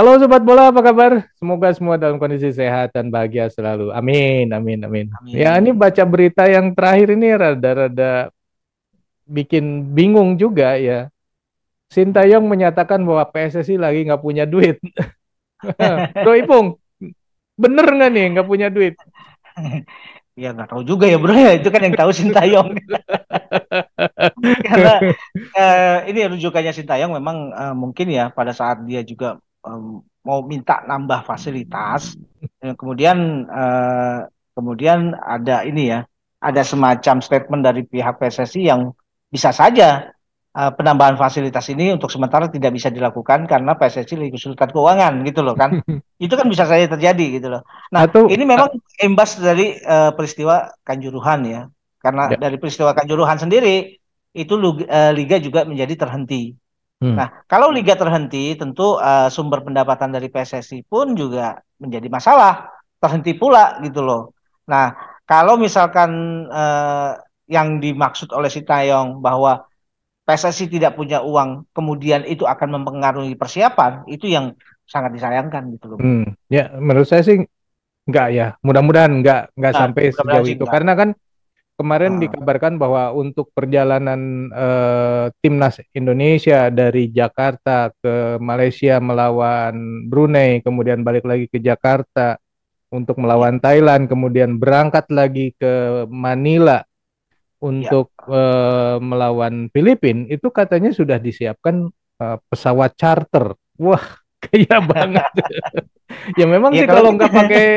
Halo Sobat Bola, apa kabar? Semoga semua dalam kondisi sehat dan bahagia selalu. Amin, amin, amin. amin. Ya, ini baca berita yang terakhir ini rada-rada bikin bingung juga ya. Sintayong menyatakan bahwa PSSI lagi nggak punya duit. bro Ipung, bener nggak nih nggak punya duit? ya nggak tahu juga ya bro ya itu kan yang tahu Sintayong. Karena uh, ini rujukannya Sintayong memang uh, mungkin ya pada saat dia juga mau minta nambah fasilitas, kemudian eh, kemudian ada ini ya, ada semacam statement dari pihak PSSI yang bisa saja eh, penambahan fasilitas ini untuk sementara tidak bisa dilakukan karena PSSI lagi kesulitan keuangan gitu loh kan. itu kan bisa saja terjadi gitu loh. Nah, Atau, ini memang imbas dari uh, peristiwa Kanjuruhan ya. Karena ya. dari peristiwa Kanjuruhan sendiri itu liga juga menjadi terhenti. Hmm. Nah, kalau liga terhenti, tentu uh, sumber pendapatan dari PSSI pun juga menjadi masalah, terhenti pula gitu loh. Nah, kalau misalkan uh, yang dimaksud oleh Tayong bahwa PSSI tidak punya uang, kemudian itu akan mempengaruhi persiapan, itu yang sangat disayangkan gitu loh. Hmm. Ya, menurut saya sih enggak ya. Mudah-mudahan enggak enggak nah, sampai sejauh itu enggak. karena kan Kemarin ah. dikabarkan bahwa untuk perjalanan eh, timnas Indonesia dari Jakarta ke Malaysia melawan Brunei, kemudian balik lagi ke Jakarta untuk iya. melawan Thailand, kemudian berangkat lagi ke Manila untuk ya. eh, melawan Filipina, itu katanya sudah disiapkan eh, pesawat charter. Wah, kaya banget. ya memang ya, sih kalau nggak pakai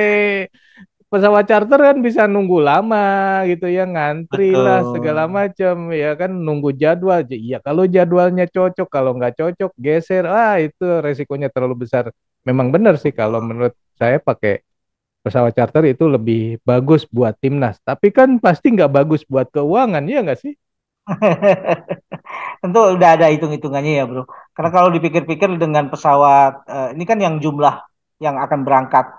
pesawat charter kan bisa nunggu lama gitu ya ngantri Betul. lah segala macam ya kan nunggu jadwal ya kalau jadwalnya cocok kalau nggak cocok geser ah itu resikonya terlalu besar memang benar sih kalau menurut saya pakai pesawat charter itu lebih bagus buat timnas tapi kan pasti nggak bagus buat keuangan ya nggak sih tentu udah ada hitung-hitungannya ya bro karena kalau dipikir-pikir dengan pesawat eh, ini kan yang jumlah yang akan berangkat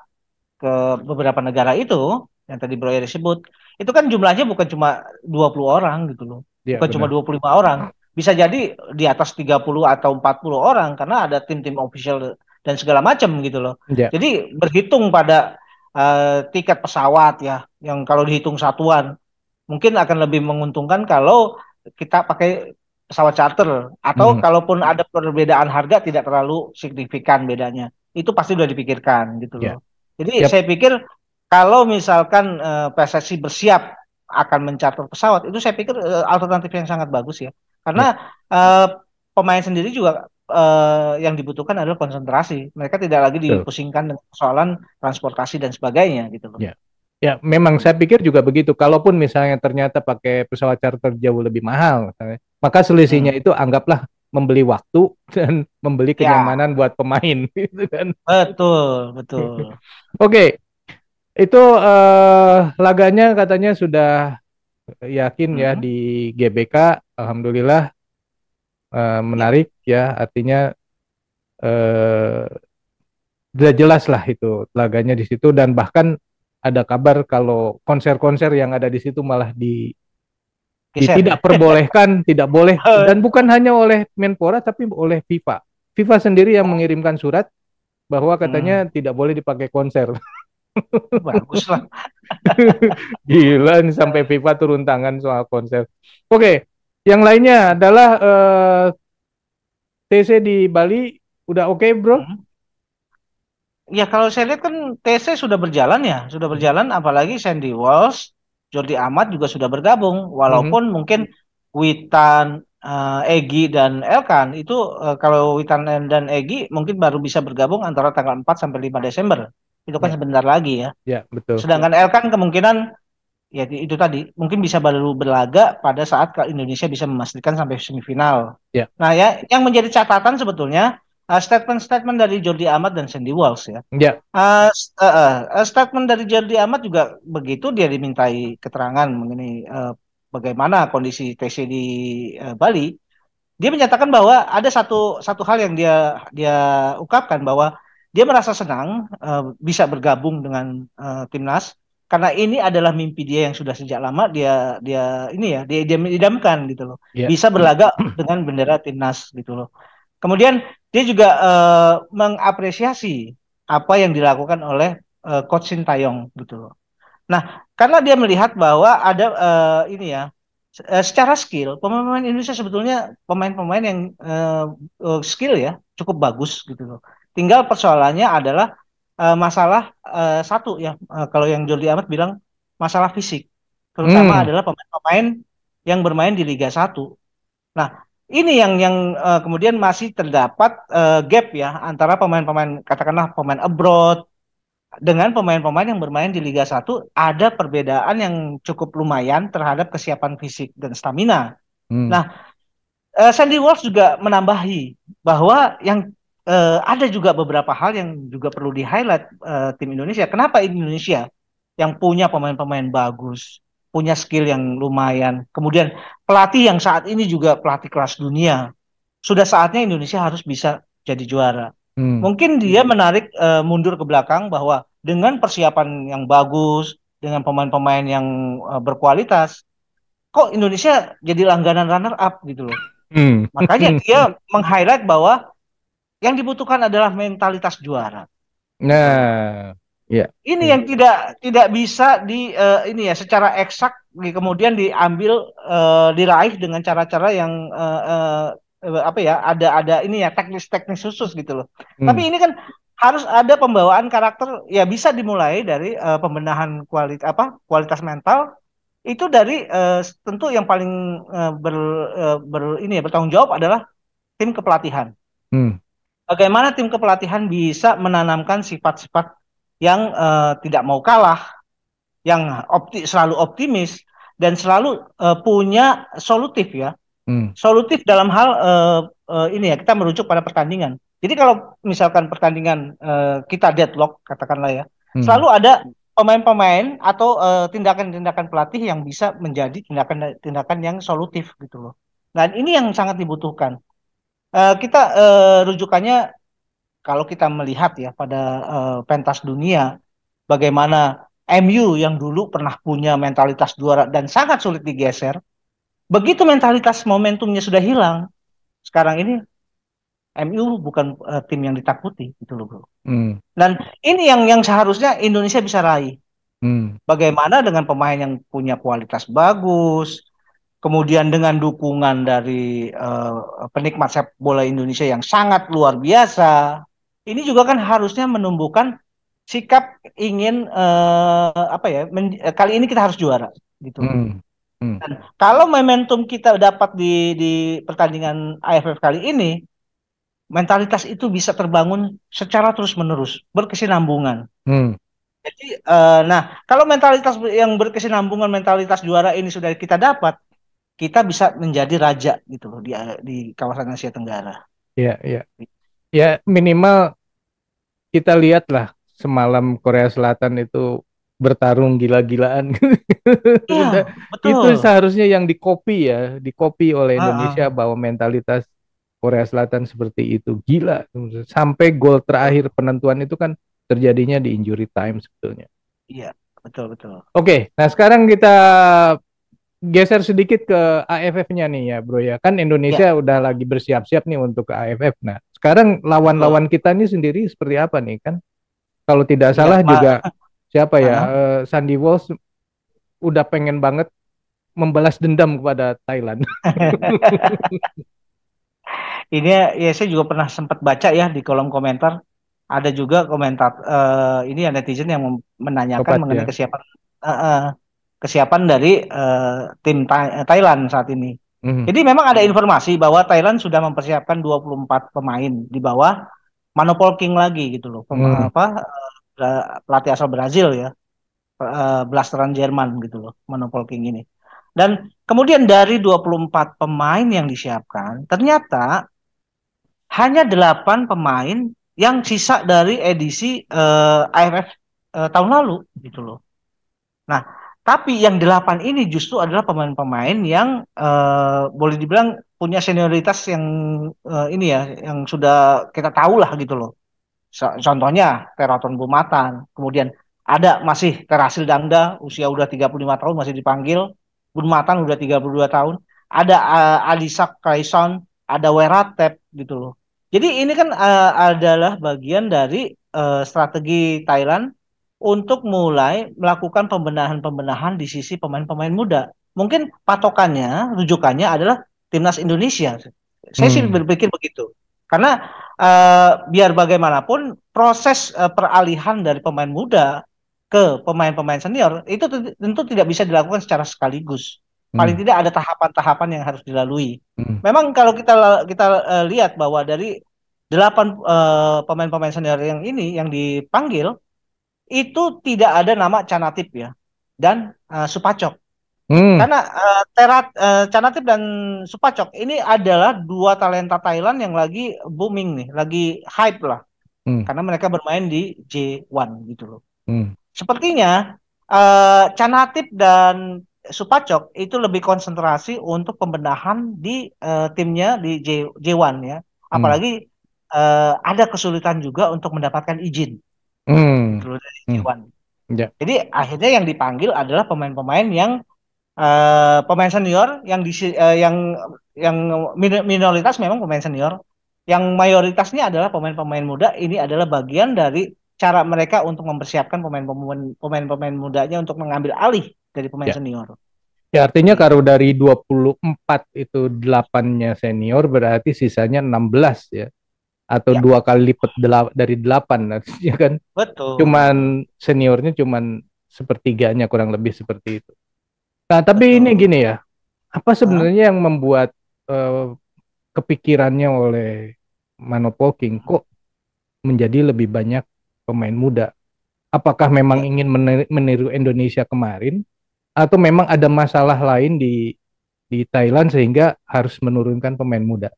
ke beberapa negara itu yang tadi Bro Eri sebut, itu kan jumlahnya bukan cuma 20 orang gitu loh. Ya, bukan benar. cuma 25 orang. Bisa jadi di atas 30 atau 40 orang karena ada tim-tim official dan segala macam gitu loh. Ya. Jadi berhitung pada uh, tiket pesawat ya yang kalau dihitung satuan mungkin akan lebih menguntungkan kalau kita pakai pesawat charter atau hmm. kalaupun ada perbedaan harga tidak terlalu signifikan bedanya. Itu pasti sudah dipikirkan gitu iya. loh. Jadi yep. saya pikir kalau misalkan uh, eh, PSSI bersiap akan mencatat pesawat, itu saya pikir uh, alternatif yang sangat bagus ya. Karena yep. uh, eh, pemain sendiri juga uh, yang dibutuhkan adalah konsentrasi. Mereka tidak lagi dipusingkan dengan persoalan transportasi dan sebagainya gitu loh. Ya, memang saya pikir juga begitu. Kalaupun misalnya ternyata pakai pesawat charter jauh lebih mahal, maka selisihnya hmm. itu anggaplah membeli waktu dan membeli ya. kenyamanan ya. buat pemain gitu kan. Betul, betul. Oke. okay. Itu uh, laganya katanya sudah yakin -hmm. ya mm-hmm. di GBK alhamdulillah uh, menarik ya artinya uh, sudah jelas lah itu laganya di situ dan bahkan ada kabar kalau konser-konser yang ada di situ malah di Ya, tidak perbolehkan, tidak boleh oh. dan bukan hanya oleh Menpora tapi oleh FIFA. FIFA sendiri yang mengirimkan surat bahwa katanya hmm. tidak boleh dipakai konser. Baguslah. Gila nih sampai FIFA turun tangan soal konser. Oke, yang lainnya adalah uh, eh, TC di Bali udah oke, okay, Bro? Hmm. Ya kalau saya lihat kan TC sudah berjalan ya, sudah berjalan apalagi Sandy Walsh Jordi Ahmad juga sudah bergabung walaupun mm -hmm. mungkin Witan uh, eh, Egi dan Elkan itu uh, kalau Witan dan Egi mungkin baru bisa bergabung antara tanggal 4 sampai 5 Desember. Itu kan yeah. sebentar lagi ya. yeah, betul. Sedangkan Elkan kemungkinan ya itu tadi mungkin bisa baru berlaga pada saat Indonesia bisa memastikan sampai semifinal. Yeah. Nah, ya yang menjadi catatan sebetulnya uh, ah, statement-statement dari Jordi Amat dan Sandy Walsh ya. Yeah. Ya. Uh, eh, uh, eh, uh, eh, statement dari Jordi Amat juga begitu dia dimintai keterangan mengenai uh, bagaimana kondisi TC di uh, Bali. Dia menyatakan bahwa ada satu satu hal yang dia dia ungkapkan bahwa dia merasa senang uh, bisa bergabung dengan uh, timnas karena ini adalah mimpi dia yang sudah sejak lama dia dia ini ya dia dia idamkan gitu loh yeah. bisa berlaga dengan bendera timnas gitu loh kemudian dia juga uh, mengapresiasi apa yang dilakukan oleh uh, coach Sintayong gitu loh. Nah, karena dia melihat bahwa ada uh, ini ya secara skill pemain-pemain Indonesia sebetulnya pemain-pemain yang uh, skill ya cukup bagus gitu loh. Tinggal persoalannya adalah uh, masalah uh, satu ya uh, kalau yang Jordi Amat bilang masalah fisik terutama hmm. adalah pemain-pemain yang bermain di Liga 1. Nah, ini yang yang uh, kemudian masih terdapat uh, gap ya antara pemain-pemain katakanlah pemain abroad dengan pemain-pemain yang bermain di Liga 1 ada perbedaan yang cukup lumayan terhadap kesiapan fisik dan stamina. Hmm. Nah, uh, Sandy Walsh juga menambahi bahwa yang uh, ada juga beberapa hal yang juga perlu di highlight uh, tim Indonesia. Kenapa Indonesia yang punya pemain-pemain bagus, punya skill yang lumayan. Kemudian pelatih yang saat ini juga pelatih kelas dunia. Sudah saatnya Indonesia harus bisa jadi juara. Hmm. Mungkin dia menarik uh, mundur ke belakang bahwa dengan persiapan yang bagus, dengan pemain-pemain yang uh, berkualitas, kok Indonesia jadi langganan runner up gitu loh. Hmm. Makanya dia meng-highlight bahwa yang dibutuhkan adalah mentalitas juara. Nah, Yeah. Ini yang tidak tidak bisa di uh, ini ya secara eksak di, kemudian diambil uh, diraih dengan cara-cara yang uh, uh, apa ya ada ada ini ya teknis-teknis khusus gitu loh. Hmm. Tapi ini kan harus ada pembawaan karakter ya bisa dimulai dari uh, pembenahan kualitas apa kualitas mental itu dari uh, tentu yang paling uh, ber, uh, ber ini ya bertanggung jawab adalah tim kepelatihan. Hmm. Bagaimana tim kepelatihan bisa menanamkan sifat-sifat yang uh, tidak mau kalah, yang opti selalu optimis dan selalu uh, punya solutif ya. Hmm. Solutif dalam hal uh, uh, ini ya kita merujuk pada pertandingan. Jadi kalau misalkan pertandingan uh, kita deadlock katakanlah ya, hmm. selalu ada pemain-pemain atau tindakan-tindakan uh, pelatih yang bisa menjadi tindakan-tindakan yang solutif gitu loh. Dan ini yang sangat dibutuhkan. Uh, kita uh, rujukannya kalau kita melihat ya pada uh, pentas dunia bagaimana MU yang dulu pernah punya mentalitas juara dan sangat sulit digeser, begitu mentalitas momentumnya sudah hilang, sekarang ini MU bukan uh, tim yang ditakuti gitu loh bro. Hmm. Dan ini yang yang seharusnya Indonesia bisa raih. Hmm. Bagaimana dengan pemain yang punya kualitas bagus, kemudian dengan dukungan dari uh, penikmat sepak bola Indonesia yang sangat luar biasa, ini juga kan harusnya menumbuhkan sikap ingin uh, apa ya men, eh, kali ini kita harus juara gitu. Hmm. Hmm. Dan kalau momentum kita dapat di di pertandingan AFF kali ini mentalitas itu bisa terbangun secara terus menerus berkesinambungan. Hmm. Jadi uh, nah kalau mentalitas yang berkesinambungan mentalitas juara ini sudah kita dapat kita bisa menjadi raja gitu loh di di kawasan Asia Tenggara. Iya yeah, iya. Yeah. Gitu ya minimal kita lihatlah semalam Korea Selatan itu bertarung gila-gilaan. Ya, Itu seharusnya yang dikopi ya, dikopi oleh Indonesia uh-uh. bahwa mentalitas Korea Selatan seperti itu gila. Sampai gol terakhir penentuan itu kan terjadinya di injury time sebetulnya. Iya, betul betul. Oke, nah sekarang kita geser sedikit ke AFF-nya nih ya, Bro ya. Kan Indonesia ya. udah lagi bersiap-siap nih untuk ke AFF. Nah, sekarang lawan-lawan kita ini sendiri seperti apa nih kan? Kalau tidak ya, salah ya, juga siapa ya? Uh, uh Sandy Walsh udah pengen banget membalas dendam kepada Thailand. ini ya, ya saya juga pernah sempat baca ya di kolom komentar ada juga komentar uh, ini ya netizen yang menanyakan mengenai ya. kesiapan uh, uh, kesiapan dari uh, tim Tha eh, Thailand saat ini. Mm-hmm. Jadi memang ada hmm. informasi bahwa Thailand sudah mempersiapkan 24 pemain di bawah Manopol King lagi gitu loh. Mm-hmm. Apa uh, pelatih asal Brazil ya. Uh, blasteran Jerman gitu loh, Manopol King ini. Dan kemudian dari 24 pemain yang disiapkan, ternyata hanya 8 pemain yang sisa dari edisi uh, AFF uh, tahun lalu gitu loh. Nah, tapi yang delapan ini justru adalah pemain-pemain yang uh, boleh dibilang punya senioritas yang uh, ini ya, yang sudah kita tahu lah gitu loh. Contohnya Teraton Bumatan, kemudian ada masih Terasil Dangda usia udah 35 tahun masih dipanggil, Bumatan udah 32 tahun, ada uh, Alisak Kaison, ada Weratep gitu loh. Jadi ini kan uh, adalah bagian dari uh, strategi Thailand untuk mulai melakukan pembenahan-pembenahan di sisi pemain-pemain muda. Mungkin patokannya, rujukannya adalah timnas Indonesia. Saya hmm. sih berpikir begitu. Karena uh, biar bagaimanapun proses uh, peralihan dari pemain muda ke pemain-pemain senior itu tentu tidak bisa dilakukan secara sekaligus. Hmm. Paling hmm. tidak ada tahapan-tahapan yang harus dilalui. Hmm. Memang kalau kita kita uh, lihat bahwa dari delapan pemain-pemain senior yang ini yang dipanggil itu tidak ada nama Canatip ya dan uh, Supacok. Hmm. Karena uh, Terat uh, Canatip dan Supacok ini adalah dua talenta Thailand yang lagi booming nih, lagi hype lah. Hmm. Karena mereka bermain di J1 gitu loh. Hmm. Sepertinya uh, Canatip dan Supacok itu lebih konsentrasi untuk pembenahan di uh, timnya di J, J1 ya. Hmm. Apalagi hmm. uh, ada kesulitan juga untuk mendapatkan izin hmm. Terus dari Hmm. Yeah. Jadi akhirnya yang dipanggil adalah pemain-pemain yang uh, pemain senior yang di uh, yang yang minoritas memang pemain senior, yang mayoritasnya adalah pemain-pemain muda. Ini adalah bagian dari cara mereka untuk mempersiapkan pemain-pemain pemain-pemain mudanya untuk mengambil alih dari pemain yeah. senior. Ya artinya kalau dari 24 itu 8-nya senior berarti sisanya 16 ya atau ya. dua kali lipat delap, dari delapan ya kan betul cuman seniornya cuman sepertiganya kurang lebih seperti itu nah tapi betul. ini gini ya apa sebenarnya yang membuat uh, kepikirannya oleh Manopolking kok menjadi lebih banyak pemain muda apakah memang ya. ingin meniru Indonesia kemarin atau memang ada masalah lain di di Thailand sehingga harus menurunkan pemain muda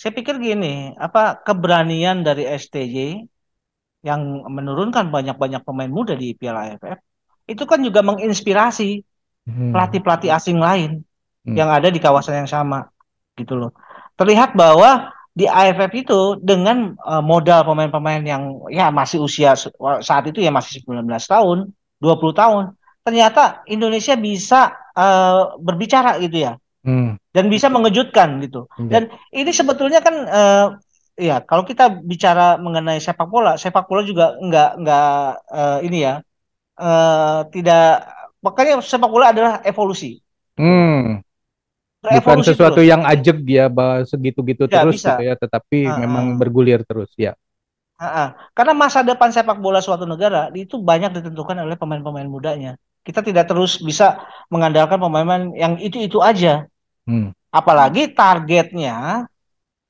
saya pikir gini, apa keberanian dari STJ yang menurunkan banyak-banyak pemain muda di Piala AFF itu kan juga menginspirasi hmm. pelatih-pelatih asing lain hmm. yang ada di kawasan yang sama gitu loh. Terlihat bahwa di AFF itu dengan uh, modal pemain-pemain yang ya masih usia saat itu ya masih 19 tahun, 20 tahun, ternyata Indonesia bisa uh, berbicara gitu ya. Hmm dan bisa gitu. mengejutkan gitu. Okay. Dan ini sebetulnya kan uh, ya kalau kita bicara mengenai sepak bola, sepak bola juga nggak nggak uh, ini ya uh, tidak makanya sepak bola adalah evolusi. Hmm. Bukan sesuatu terus. yang ajeb dia segitu-gitu ya, terus gitu ya, tetapi uh, memang bergulir terus ya. Uh, ah, -huh. Karena masa depan sepak bola suatu negara itu banyak ditentukan oleh pemain-pemain mudanya. Kita tidak terus bisa mengandalkan pemain-pemain yang itu-itu aja Hmm. Apalagi targetnya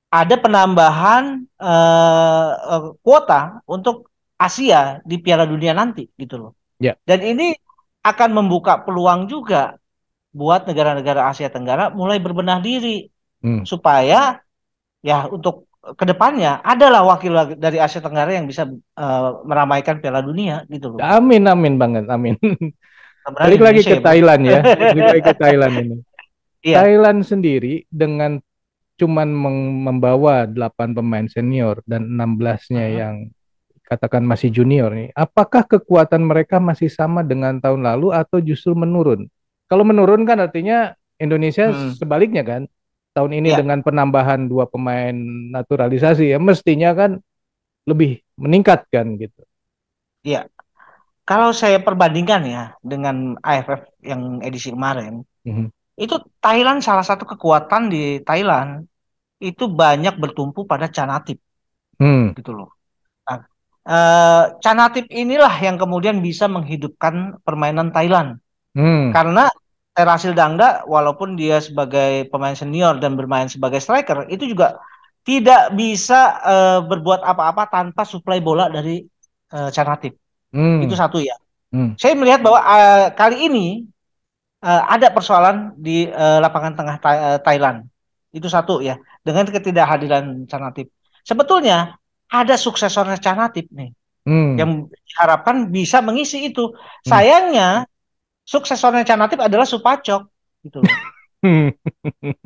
ada penambahan uh, kuota untuk Asia di Piala Dunia nanti gitu loh. Yeah. Dan ini akan membuka peluang juga buat negara-negara Asia Tenggara mulai berbenah diri hmm. supaya ya untuk kedepannya adalah wakil dari Asia Tenggara yang bisa uh, meramaikan Piala Dunia gitu loh. Amin amin banget amin. Balik lagi ke ya, Thailand ya. Balik lagi ke Thailand ini yeah. Thailand sendiri dengan cuman membawa 8 pemain senior dan 16-nya uh-huh. Hmm. yang katakan masih junior nih, apakah kekuatan mereka masih sama dengan tahun lalu atau justru menurun? Kalau menurun kan artinya Indonesia hmm. sebaliknya kan tahun ini yeah. dengan penambahan dua pemain naturalisasi ya mestinya kan lebih meningkat kan gitu. Iya. Kalau saya perbandingkan ya dengan AFF yang edisi kemarin, mm -hmm itu Thailand salah satu kekuatan di Thailand itu banyak bertumpu pada canatip hmm. gitu loh nah, uh, eh, canatip inilah yang kemudian bisa menghidupkan permainan Thailand hmm. karena Terasil Dangda walaupun dia sebagai pemain senior dan bermain sebagai striker itu juga tidak bisa uh, berbuat apa-apa tanpa suplai bola dari uh, eh, canatip hmm. itu satu ya hmm. saya melihat bahwa uh, kali ini uh, ada persoalan di uh, lapangan tengah Tha eh, Thailand. Itu satu ya, dengan ketidakhadiran Canatip. Sebetulnya ada suksesornya Canatip nih. Hmm. Yang diharapkan bisa mengisi itu. Hmm. Sayangnya suksesornya Canatip adalah Supacok gitu hmm.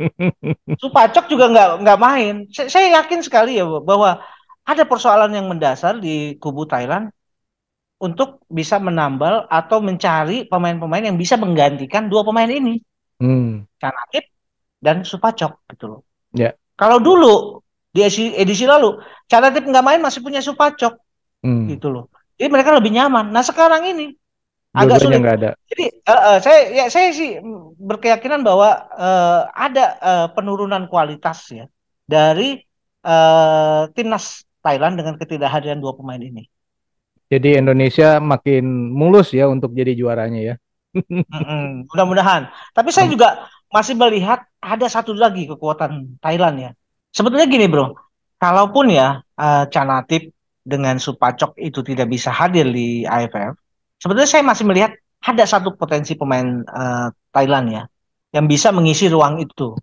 Supacok juga nggak nggak main. Saya, saya yakin sekali ya bahwa ada persoalan yang mendasar di kubu Thailand untuk bisa menambal atau mencari pemain-pemain yang bisa menggantikan dua pemain ini. Hmm. Canakip dan Supacok gitu loh. Ya. Kalau dulu di edisi, edisi lalu Canakip nggak main masih punya Supacok hmm. gitu loh. Jadi mereka lebih nyaman. Nah sekarang ini agak sulit. ada. Jadi uh, uh, saya ya saya sih berkeyakinan bahwa uh, ada uh, penurunan kualitas ya dari uh, timnas Thailand dengan ketidakhadiran dua pemain ini. Jadi Indonesia makin mulus ya untuk jadi juaranya ya. mudah-mudahan. Tapi saya juga masih melihat ada satu lagi kekuatan Thailand ya. Sebetulnya gini bro, kalaupun ya uh, eh, Canatip dengan Supacok itu tidak bisa hadir di AFF, sebetulnya saya masih melihat ada satu potensi pemain uh, Thailand ya yang bisa mengisi ruang itu.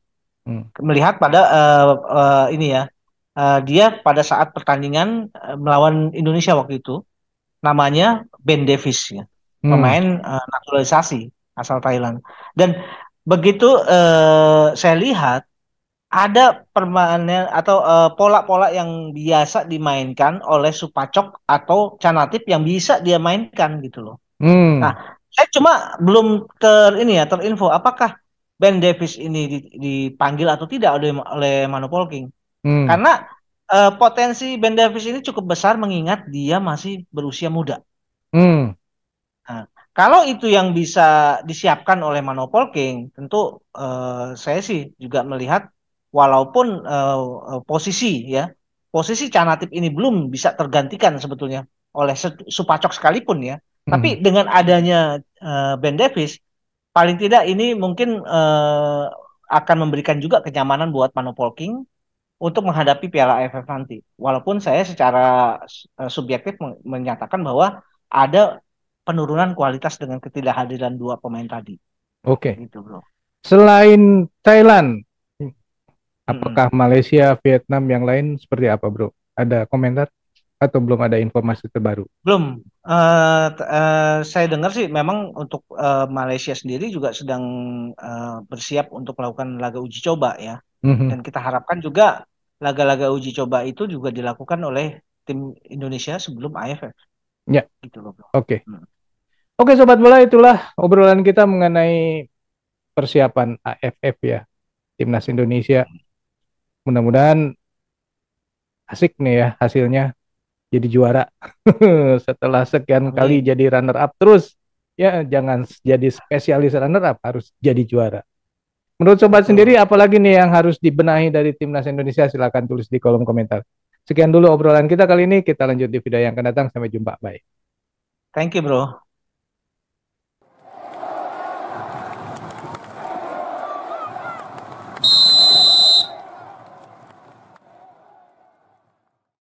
Hmm. Melihat pada uh, uh, ini ya, uh, dia pada saat pertandingan uh, melawan Indonesia waktu itu, namanya Ben Davis ya hmm. pemain uh, naturalisasi asal Thailand dan begitu uh, saya lihat ada permainan atau eh, pola-pola uh, yang biasa dimainkan oleh Supacok atau Canatip yang bisa dia mainkan gitu loh. Hmm. Nah, saya cuma belum ter ini ya terinfo apakah Ben Davis ini dipanggil atau tidak oleh oleh Manopol Hmm. Karena uh, potensi Ben Davis ini cukup besar mengingat dia masih berusia muda. Hmm. Nah, kalau itu yang bisa disiapkan oleh Manopol King, tentu uh, saya sih juga melihat walaupun uh, posisi ya posisi Canatip ini belum bisa tergantikan sebetulnya oleh Supacok sekalipun ya. Hmm. Tapi dengan adanya uh, Ben Davis, paling tidak ini mungkin uh, akan memberikan juga kenyamanan buat Manopol King untuk menghadapi Piala AFF nanti. Walaupun saya secara eh, subjektif menyatakan bahwa ada penurunan kualitas dengan ketidakhadiran dua pemain tadi. Oke. Okay. Gitu, Bro. Selain Thailand, hmm. apakah hmm. Malaysia, Vietnam yang lain seperti apa, Bro? Ada komentar atau belum ada informasi terbaru? Belum. Uh, uh, saya dengar sih memang untuk uh, Malaysia sendiri juga sedang uh, bersiap untuk melakukan laga uji coba ya. Mm -hmm. Dan kita harapkan juga laga-laga uji coba itu juga dilakukan oleh tim Indonesia sebelum AFF. Ya. Gitu loh. Oke. Okay. Hmm. Oke sobat bola itulah obrolan kita mengenai persiapan AFF ya timnas Indonesia. Mudah-mudahan asik nih ya hasilnya jadi juara setelah sekian kali jadi runner up terus ya jangan jadi spesialis runner up harus jadi juara. Menurut sobat sendiri, apalagi nih yang harus dibenahi dari timnas Indonesia? Silahkan tulis di kolom komentar. Sekian dulu obrolan kita kali ini. Kita lanjut di video yang akan datang. Sampai jumpa. Bye. Thank you, bro.